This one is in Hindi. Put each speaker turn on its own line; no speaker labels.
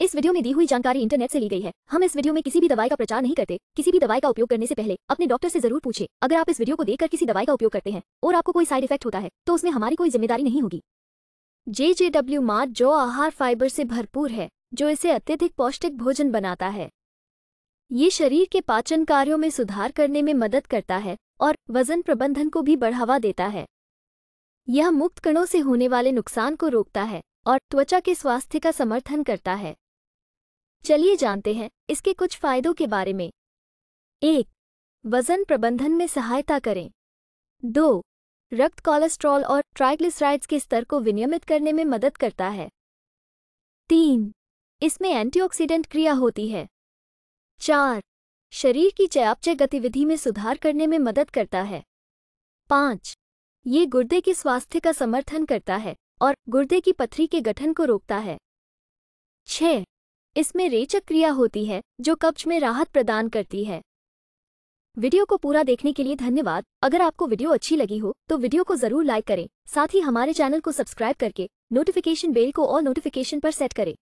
इस वीडियो में दी हुई जानकारी इंटरनेट से ली गई है हम इस वीडियो में किसी भी दवाई का प्रचार नहीं करते किसी भी दवाई का उपयोग करने से पहले अपने डॉक्टर से जरूर पूछे अगर आप इस वीडियो को देखकर किसी दवाई का उपयोग करते हैं और आपको कोई साइड इफेक्ट होता है तो उसमें हमारी कोई जिम्मेदारी नहीं होगी जे जे डब्ल्यू मार्ट जो आहार फाइबर से भरपूर है जो इसे अत्यधिक पौष्टिक भोजन बनाता है ये शरीर के पाचन कार्यों में सुधार करने में मदद करता है और वजन प्रबंधन को भी बढ़ावा देता है यह मुक्त कणों से होने वाले नुकसान को रोकता है और त्वचा के स्वास्थ्य का समर्थन करता है चलिए जानते हैं इसके कुछ फायदों के बारे में एक वजन प्रबंधन में सहायता करें दो रक्त कोलेस्ट्रॉल और ट्राइग्लिसराइड्स के स्तर को विनियमित करने में मदद करता है तीन इसमें एंटीऑक्सीडेंट क्रिया होती है चार शरीर की चयापचय गतिविधि में सुधार करने में मदद करता है पाँच ये गुर्दे के स्वास्थ्य का समर्थन करता है और गुर्दे की पथरी के गठन को रोकता है छः इसमें रेचक क्रिया होती है जो कब्ज में राहत प्रदान करती है वीडियो को पूरा देखने के लिए धन्यवाद अगर आपको वीडियो अच्छी लगी हो तो वीडियो को जरूर लाइक करें साथ ही हमारे चैनल को सब्सक्राइब करके नोटिफिकेशन बेल को और नोटिफिकेशन पर सेट करें